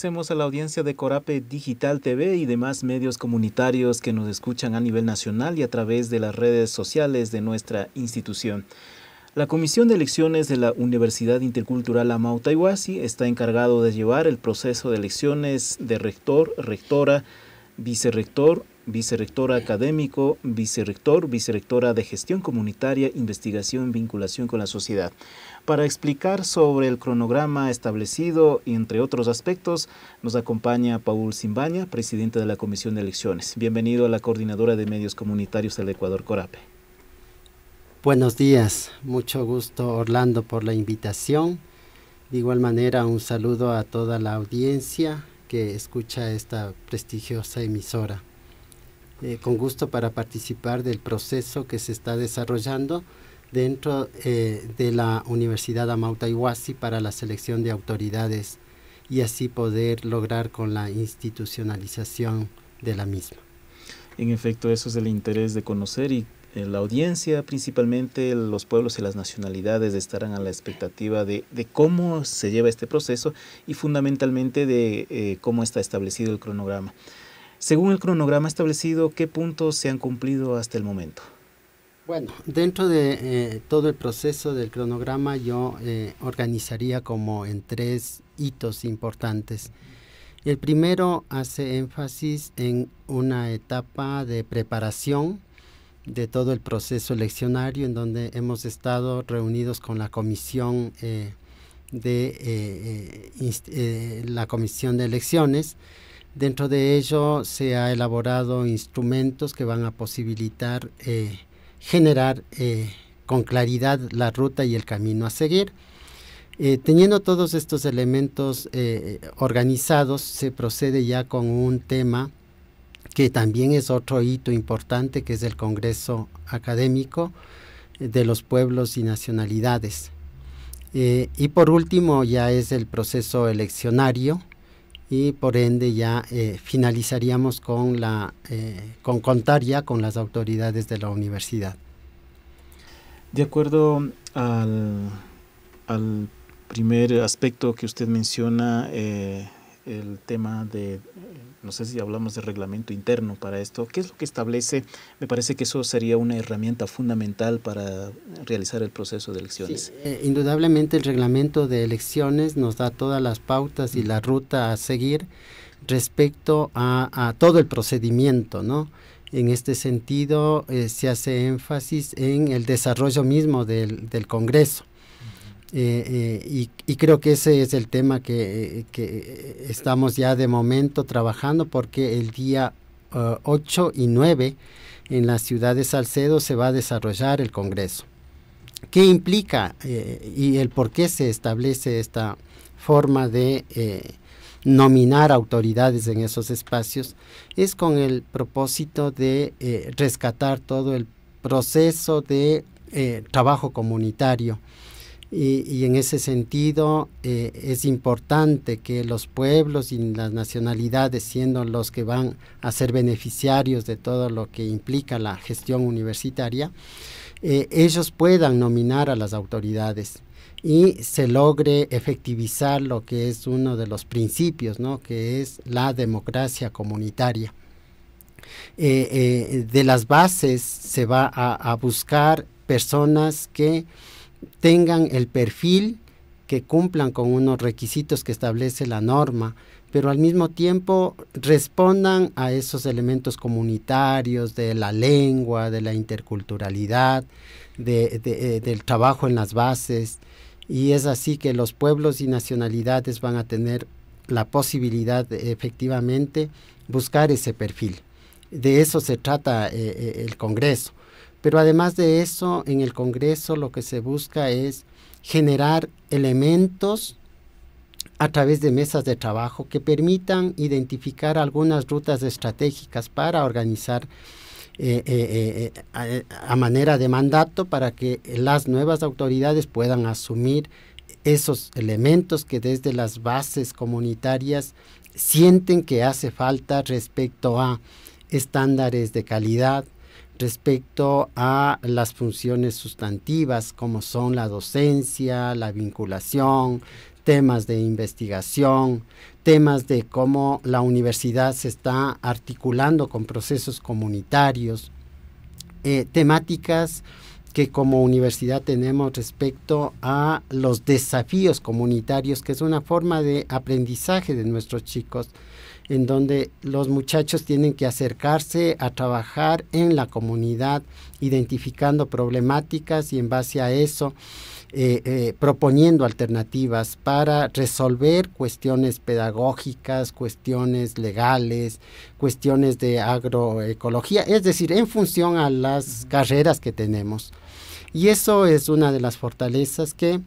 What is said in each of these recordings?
agradecemos a la audiencia de Corape Digital TV y demás medios comunitarios que nos escuchan a nivel nacional y a través de las redes sociales de nuestra institución. La Comisión de Elecciones de la Universidad Intercultural Amau Taiwasi está encargado de llevar el proceso de elecciones de rector, rectora, vicerrector, vicerrector académico, vicerrector, vicerrectora de gestión comunitaria, investigación, vinculación con la sociedad, para explicar sobre el cronograma establecido y entre otros aspectos, nos acompaña Paul Simbaña, presidente de la Comisión de Elecciones. Bienvenido a la Coordinadora de Medios Comunitarios del Ecuador, CORAPE. Buenos días, mucho gusto Orlando por la invitación. De igual manera, un saludo a toda la audiencia que escucha esta prestigiosa emisora. Eh, con gusto para participar del proceso que se está desarrollando dentro eh, de la Universidad Amauta para la selección de autoridades y así poder lograr con la institucionalización de la misma. En efecto, eso es el interés de conocer y eh, la audiencia, principalmente los pueblos y las nacionalidades, estarán a la expectativa de, cómo se lleva este proceso y fundamentalmente de cómo está establecido el cronograma según el cronograma establecido, ¿qué puntos se han cumplido hasta el momento? Bueno, dentro de eh, todo el proceso del cronograma yo eh, organizaría como en tres hitos importantes. El primero hace énfasis en una etapa de preparación de todo el proceso eleccionario en donde hemos estado reunidos con la comisión eh, de la comisión de elecciones Dentro de ello se ha elaborado instrumentos que van a posibilitar eh, generar eh, con claridad la ruta y el camino a seguir. Eh, teniendo todos estos elementos organizados, se procede ya con un tema que también es otro hito importante, que es el Congreso Académico de los Pueblos y Nacionalidades. y por último ya es el proceso eleccionario, y por ende ya eh, finalizaríamos con, la, eh, con contar ya con las autoridades de la universidad. De acuerdo al, primer aspecto que usted menciona, eh, el tema de no sé si hablamos de reglamento interno para esto, ¿qué es lo que establece? Me parece que eso sería una herramienta fundamental para realizar el proceso de elecciones. Eh, indudablemente el reglamento de elecciones nos da todas las pautas y la ruta a seguir respecto a, todo el procedimiento, ¿no? En este sentido, eh, se hace énfasis en el desarrollo mismo del Congreso eh, eh, y, creo que ese es el tema que, eh, estamos ya de momento trabajando porque el día 8 y 9 en la ciudad de Salcedo se va a desarrollar el Congreso. ¿Qué implica y el por qué se establece esta forma de nominar autoridades en esos espacios? Es con el propósito de rescatar todo el proceso de trabajo comunitario y, en ese sentido eh, es importante que los pueblos y las nacionalidades, siendo los que van a ser beneficiarios de todo lo que implica la gestión universitaria, eh, ellos puedan nominar a las autoridades y se logre efectivizar lo que es uno de los principios, que es la democracia comunitaria. Eh, de las bases se va a buscar personas que tengan el perfil, que cumplan con unos requisitos que establece la norma, pero al mismo tiempo respondan a esos elementos comunitarios de la lengua, de la interculturalidad, eh, del trabajo en las bases. Y es así que los pueblos y nacionalidades van a tener la posibilidad de efectivamente buscar ese perfil. De eso se trata eh, eh, el Congreso. Pero además de eso, en el Congreso lo que se busca es generar elementos a través de mesas de trabajo que permitan identificar algunas rutas estratégicas para organizar eh, eh, eh, a, manera de mandato para que las nuevas autoridades puedan asumir esos elementos que desde las bases comunitarias sienten que hace falta respecto a estándares de calidad, respecto a las funciones sustantivas como son la docencia, la vinculación, temas de investigación, temas de cómo la universidad se está articulando con procesos comunitarios, eh, temáticas que como universidad tenemos respecto a los desafíos comunitarios, que es una forma de aprendizaje de nuestros chicos en donde los muchachos tienen que acercarse a trabajar en la comunidad, identificando problemáticas y en base a eso eh, eh, proponiendo alternativas para resolver cuestiones pedagógicas, cuestiones legales, cuestiones de agroecología, es decir, en función a las carreras que tenemos. Y eso es una de las fortalezas que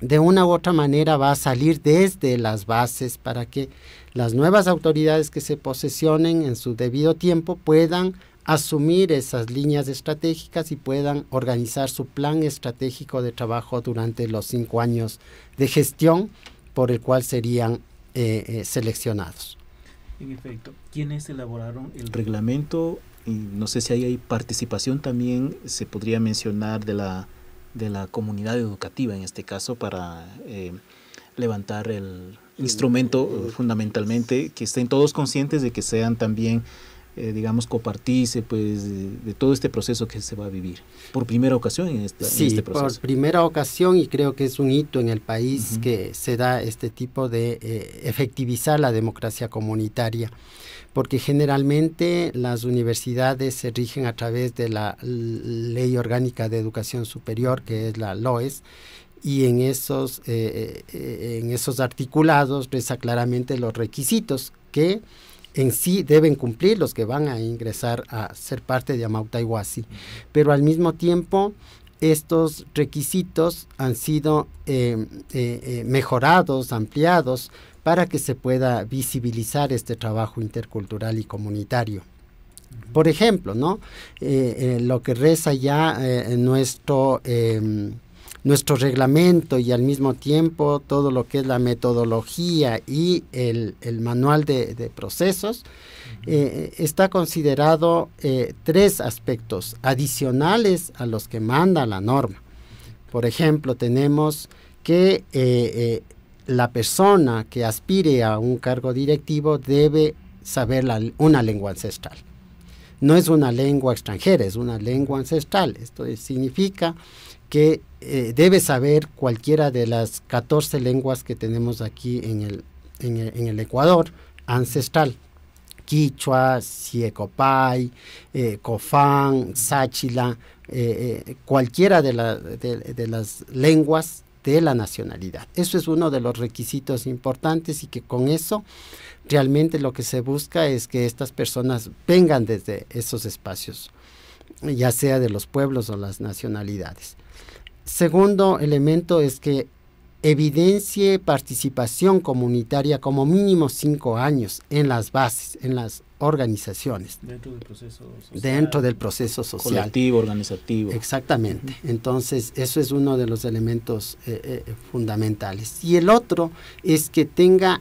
de una u otra manera va a salir desde las bases para que las nuevas autoridades que se posesionen en su debido tiempo puedan asumir esas líneas estratégicas y puedan organizar su plan estratégico de trabajo durante los cinco años de gestión por el cual serían eh, eh, seleccionados. En efecto, ¿quiénes elaboraron el reglamento? no sé si hay participación también, se podría mencionar de la de la comunidad educativa, en este caso, para eh, levantar el instrumento fundamentalmente, que estén todos conscientes de que sean también eh, digamos, compartirse pues, de, de, todo este proceso que se va a vivir. Por primera ocasión en, sí, este proceso. Por primera ocasión y creo que es un hito en el país que se da este tipo de eh, efectivizar la democracia comunitaria, porque generalmente las universidades se rigen a través de la Ley Orgánica de Educación Superior, que es la LOES, y en esos, eh, en esos articulados reza claramente los requisitos que en sí deben cumplir los que van a ingresar a ser parte de amautaiwasi Pero al mismo tiempo, estos requisitos han sido em, eh, eh, mejorados, ampliados, para que se pueda visibilizar este trabajo intercultural y comunitario. Por ejemplo, ¿no? Eh, lo que reza ya nuestro em, nuestro reglamento y al mismo tiempo todo lo que es la metodología y el, manual de, procesos, eh, está considerado eh, tres aspectos adicionales a los que manda la norma. Por ejemplo, tenemos que eh, la persona que aspire a un cargo directivo debe saber una lengua ancestral. No es una lengua extranjera, es una lengua ancestral. Esto significa que eh, debe saber cualquiera de las 14 lenguas que tenemos aquí en el, en Ecuador ancestral. Quichua, ciecopay, eh, Cofán, Sáchila, eh, cualquiera de, de las lenguas de la nacionalidad. Eso es uno de los requisitos importantes y que con eso realmente lo que se busca es que estas personas vengan desde esos espacios, ya sea de los pueblos o las nacionalidades. Segundo elemento es que evidencie participación comunitaria como mínimo cinco años en las bases, en las organizaciones. Dentro del proceso social. Dentro del proceso social. Colectivo, organizativo. Exactamente. Entonces, eso es uno de los elementos eh, eh, fundamentales. Y el otro es que tenga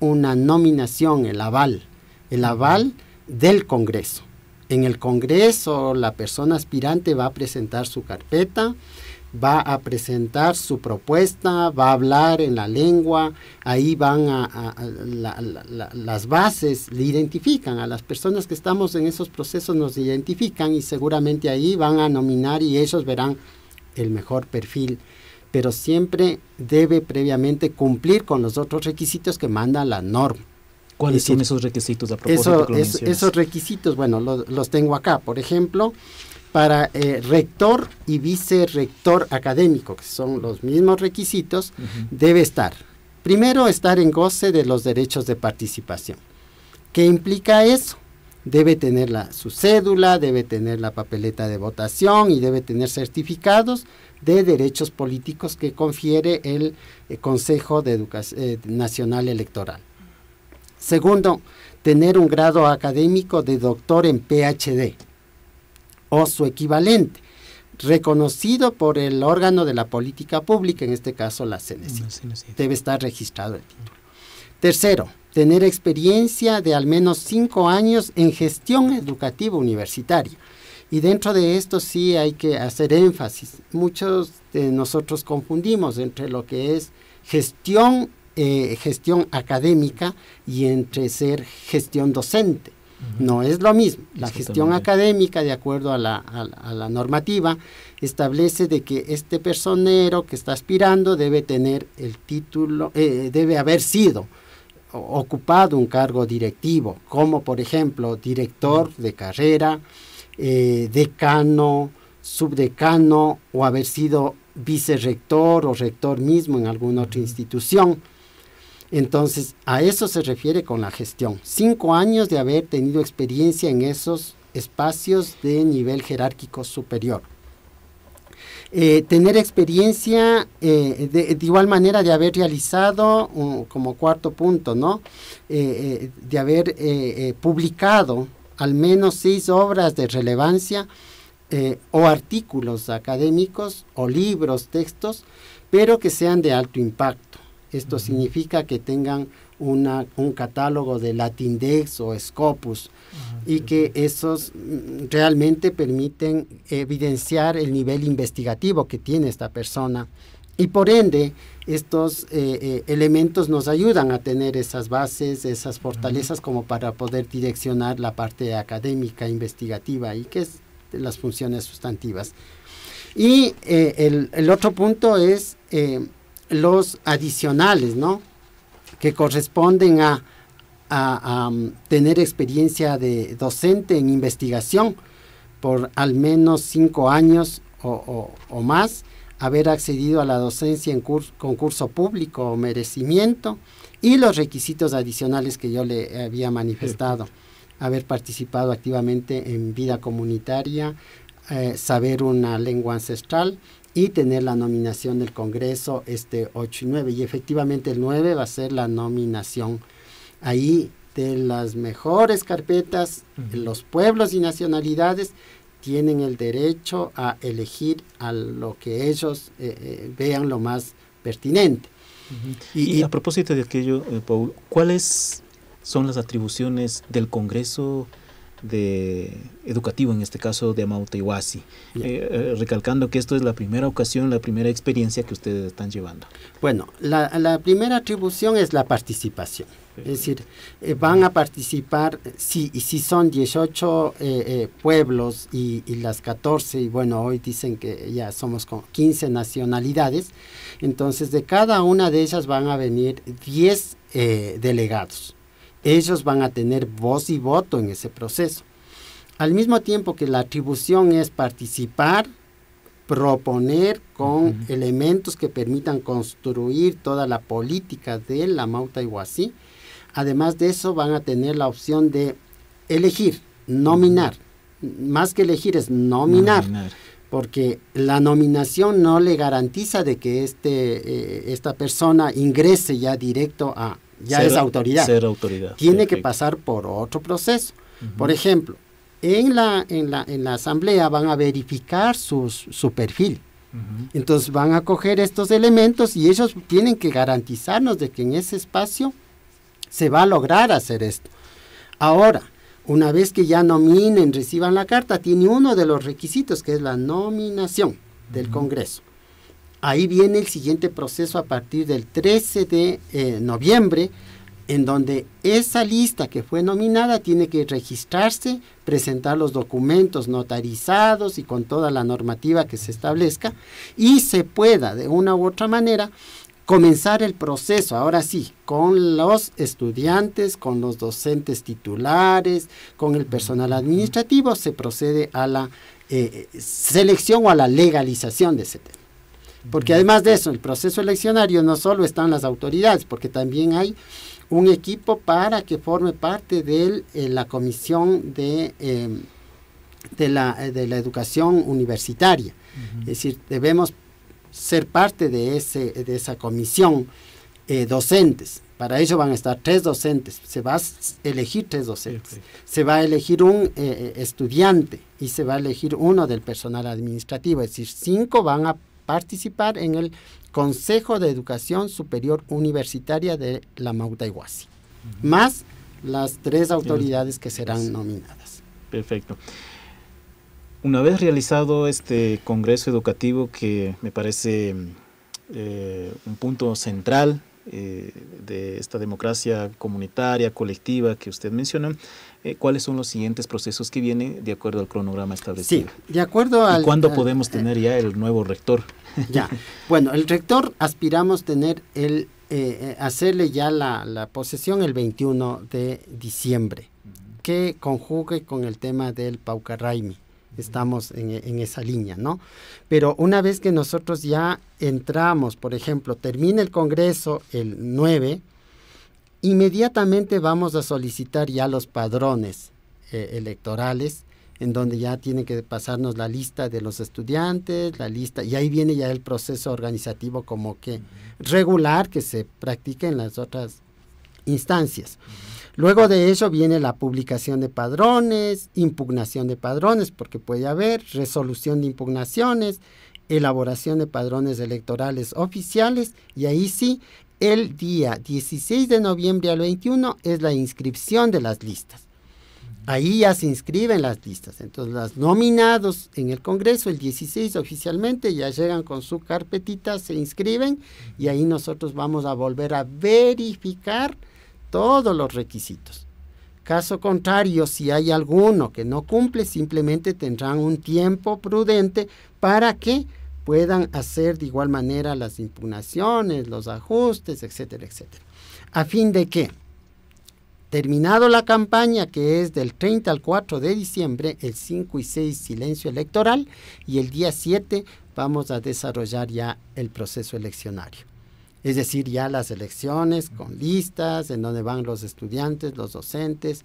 una nominación, el aval, el aval del Congreso. En el Congreso, la persona aspirante va a presentar su carpeta, va a presentar su propuesta, va a hablar en la lengua, ahí van a, las bases, le identifican a las personas que estamos en esos procesos, nos identifican y seguramente ahí van a nominar y ellos verán el mejor perfil, pero siempre debe previamente cumplir con los otros requisitos que manda la norma. ¿Cuáles son esos requisitos esos requisitos, bueno, los tengo acá. Por ejemplo, para eh, rector y vicerrector académico, que son los mismos requisitos, debe estar. Primero, estar en goce de los derechos de participación. ¿Qué implica eso? Debe tener la, su cédula, debe tener la papeleta de votación y debe tener certificados de derechos políticos que confiere el eh, Consejo eh, Nacional Electoral. Segundo, tener un grado académico de doctor en PhD o su equivalente, reconocido por el órgano de la política pública, en este caso la CNC. Debe estar registrado el título. Tercero, tener experiencia de al menos cinco años en gestión educativa universitaria. Y dentro de esto sí hay que hacer énfasis. Muchos de nosotros confundimos entre lo que es gestión, eh, gestión académica y entre ser gestión docente. No es lo mismo. La gestión académica, de acuerdo a la, normativa, establece de que este personero que está aspirando debe tener el título, eh, debe haber sido ocupado un cargo directivo, como por ejemplo director de carrera, eh, decano, subdecano o haber sido vicerrector o rector mismo en alguna otra institución. Entonces, a eso se refiere con la gestión. Cinco años de haber tenido experiencia en esos espacios de nivel jerárquico superior. Eh, tener experiencia eh, de, igual manera de haber realizado, como cuarto punto, ¿no? Eh, de haber publicado al menos seis obras de relevancia o artículos académicos o libros, textos, pero que sean de alto impacto. Esto significa que tengan una, un catálogo de Latindex o Scopus y que esos mm, realmente permiten evidenciar el nivel investigativo que tiene esta persona. Y por ende, estos eh, eh, elementos nos ayudan a tener esas bases, esas fortalezas como para poder direccionar la parte académica, investigativa y que es las funciones sustantivas. Y eh, el, el, otro punto es los adicionales, ¿no? Que corresponden a, um, tener experiencia de docente en investigación por al menos cinco años o, más, haber accedido a la docencia en concurso público o merecimiento y los requisitos adicionales que yo le había manifestado, haber participado activamente en vida comunitaria, eh, saber una lengua ancestral y tener la nominación del Congreso este 8 y 9. Y efectivamente el 9 va a ser la nominación ahí de las mejores carpetas, los pueblos y nacionalidades tienen el derecho a elegir a lo que ellos eh, eh, vean lo más pertinente. y, a propósito de aquello, eh, Paul, ¿cuáles son las atribuciones del Congreso? de educativo, en este caso de Amautaiwasi, eh, eh, recalcando que esto es la primera ocasión, la primera experiencia que ustedes están llevando. Bueno, la, primera atribución es la participación. Es decir, eh, van a participar, si, si son 18 pueblos y, las 14, y bueno, hoy dicen que ya somos con 15 nacionalidades, entonces de cada una de ellas van a venir 10 delegados ellos van a tener voz y voto en ese proceso. Al mismo tiempo que la atribución es participar, proponer con elementos que permitan construir toda la política de la Mauta iguací Además de eso van a tener la opción de elegir, nominar. Más que elegir es nominar. Porque la nominación no le garantiza de que este, eh, esta persona ingrese ya directo a, ya es autoridad. Tiene que pasar por otro proceso. Por ejemplo, en la, en, la, asamblea van a verificar su perfil. Entonces van a coger estos elementos y ellos tienen que garantizarnos de que en ese espacio se va a lograr hacer esto. Ahora, una vez que ya nominen, reciban la carta, tiene uno de los requisitos que es la nominación del Congreso ahí viene el siguiente proceso a partir del 13 de eh, noviembre, en donde esa lista que fue nominada tiene que registrarse, presentar los documentos notarizados y con toda la normativa que se establezca, y se pueda de una u otra manera comenzar el proceso, ahora sí, con los estudiantes, con los docentes titulares, con el personal administrativo, se procede a la eh, eh, selección o a la legalización de ese tema. Porque además de eso, el proceso eleccionario no solo están las autoridades, porque también hay un equipo para que forme parte de eh, la comisión de, em, de, la, eh, de, la, educación universitaria. Es decir, debemos ser parte de, ese, de esa comisión eh, docentes. Para ello van a estar tres docentes, se va a elegir tres docentes, se va a elegir un estudiante y se va a elegir uno del personal administrativo, es decir, cinco van a participar en el Consejo de Educación Superior Universitaria de la Mautaiguasi, más las tres autoridades que serán nominadas. Perfecto. Una vez realizado este Congreso Educativo, que me parece eh, un punto central eh, de esta democracia comunitaria, colectiva que usted menciona, eh, ¿cuáles son los siguientes procesos que vienen de acuerdo al cronograma establecido? Sí, de acuerdo a ¿Y ¿Cuándo podemos tener ya el nuevo rector? Ya, bueno, el rector aspiramos tener el, eh, hacerle ya la, la, posesión el 21 de diciembre, que conjugue con el tema del Paucarraimi estamos en, esa línea, ¿no? Pero una vez que nosotros ya entramos, por ejemplo, termina el Congreso el 9, inmediatamente vamos a solicitar ya los padrones eh, electorales en donde ya tiene que pasarnos la lista de los estudiantes, la lista, y ahí viene ya el proceso organizativo como que regular que se practica en las otras instancias. Luego de eso viene la publicación de padrones, impugnación de padrones, porque puede haber resolución de impugnaciones, elaboración de padrones electorales oficiales y ahí sí, el día 16 de noviembre al 21 es la inscripción de las listas. Ahí ya se inscriben las listas. Entonces, los nominados en el Congreso el 16 oficialmente ya llegan con su carpetita, se inscriben y ahí nosotros vamos a volver a verificar todos los requisitos. Caso contrario, si hay alguno que no cumple, simplemente tendrán un tiempo prudente para que puedan hacer de igual manera las impugnaciones, los ajustes, etcétera, etcétera. A fin de que, terminado la campaña que es del 30 al 4 de diciembre, el 5 y 6 silencio electoral y el día 7 vamos a desarrollar ya el proceso eleccionario es decir, ya las elecciones con listas, en donde van los estudiantes, los docentes.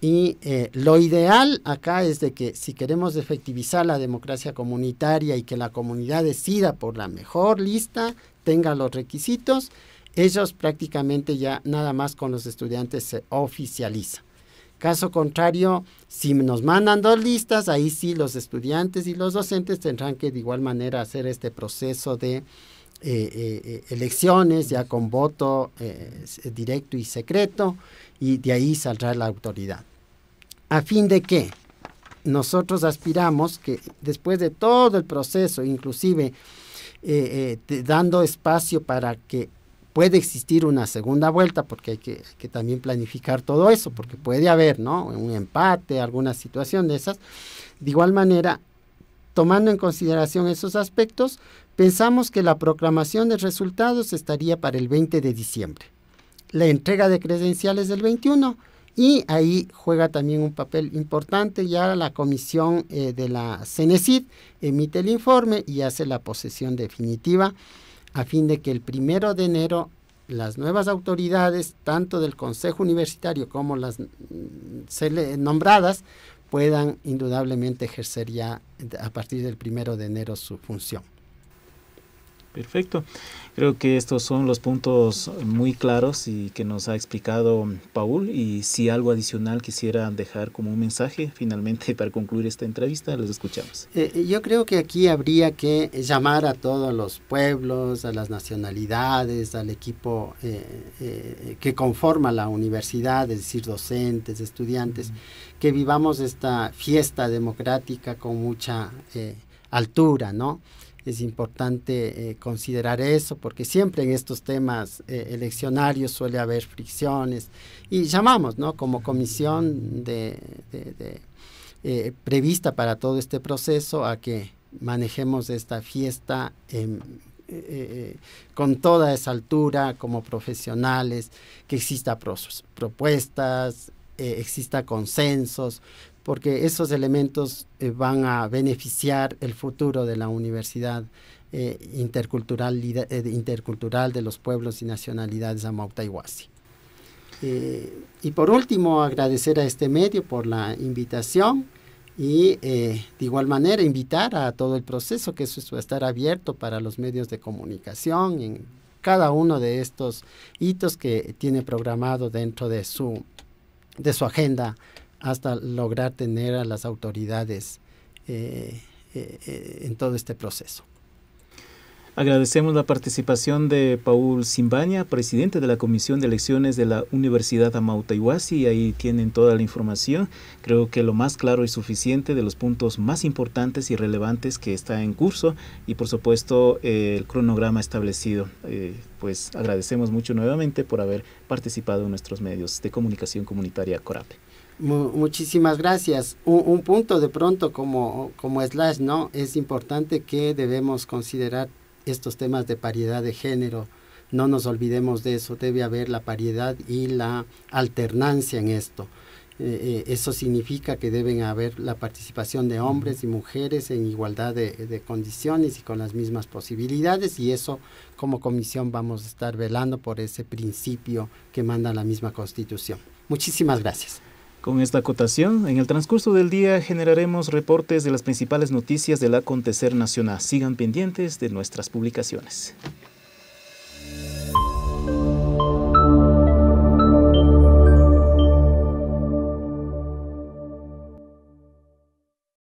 Y eh, lo ideal acá es de que si queremos efectivizar la democracia comunitaria y que la comunidad decida por la mejor lista, tenga los requisitos, ellos prácticamente ya nada más con los estudiantes se oficializa. Caso contrario, si nos mandan dos listas, ahí sí los estudiantes y los docentes tendrán que de igual manera hacer este proceso de eh, eh, eh, elecciones, ya con voto directo y secreto, y de ahí saldrá la autoridad. ¿A fin de que Nosotros aspiramos que después de todo el proceso, inclusive dando espacio para que puede existir una segunda vuelta, porque hay que, también planificar todo eso, porque puede haber ¿no? un empate, alguna situación de esas. De igual manera, tomando en consideración esos aspectos, pensamos que la proclamación de resultados estaría para el 20 de diciembre. La entrega de credenciales del 21 y ahí juega también un papel importante ya la comisión eh, de la Cenecid emite el informe y hace la posesión definitiva a fin de que el primero de enero las nuevas autoridades, tanto del Consejo Universitario como las mm, nombradas, puedan indudablemente ejercer ya a partir del primero de enero su función. Perfecto. Creo que estos son los puntos muy claros y que nos ha explicado Paul. Y si algo adicional quisiera dejar como un mensaje, finalmente para concluir esta entrevista, les escuchamos. Eh, eh, yo creo que aquí habría que llamar a todos los pueblos, a las nacionalidades, al equipo eh, que conforma la universidad, es decir, docentes, estudiantes, que vivamos esta fiesta democrática con mucha altura, ¿no? Es importante eh, considerar eso porque siempre en estos temas eh, eleccionarios suele haber fricciones y llamamos, ¿no? Como comisión de, eh, prevista para todo este proceso a que manejemos esta fiesta con toda esa altura como profesionales, que exista propuestas, eh, exista consensos, porque esos elementos eh, van a beneficiar el futuro de la universidad eh, intercultural, eh, intercultural de los pueblos y nacionalidades Amautaihuasi. y por último, agradecer a este medio por la invitación y de igual manera invitar a todo el proceso que va a estar abierto para los medios de comunicación en cada uno de estos hitos que tiene programado dentro de su de su agenda hasta lograr tener a las autoridades eh, eh, eh, en todo este proceso. Agradecemos la participación de Paul Simbaña, presidente de la Comisión de Elecciones de la Universidad Amautaiwasi. Ahí tienen toda la información. Creo que lo más claro y suficiente de los puntos más importantes y relevantes que está en curso y, por supuesto, el cronograma establecido. pues agradecemos mucho nuevamente por haber participado en nuestros medios de comunicación comunitaria Corape muchísimas gracias. Un, punto de pronto como, como slash, ¿no? Es importante que debemos considerar estos temas de paridad de género. No nos olvidemos de eso, debe haber la paridad y la alternancia en esto. Eh, eh, eso significa que deben haber la participación de hombres y mujeres en igualdad de, condiciones y con las mismas posibilidades y eso como comisión vamos a estar velando por ese principio que manda la misma constitución. Muchísimas gracias. Con esta acotación, en el transcurso del día generaremos reportes de las principales noticias del acontecer nacional. Sigan pendientes de nuestras publicaciones.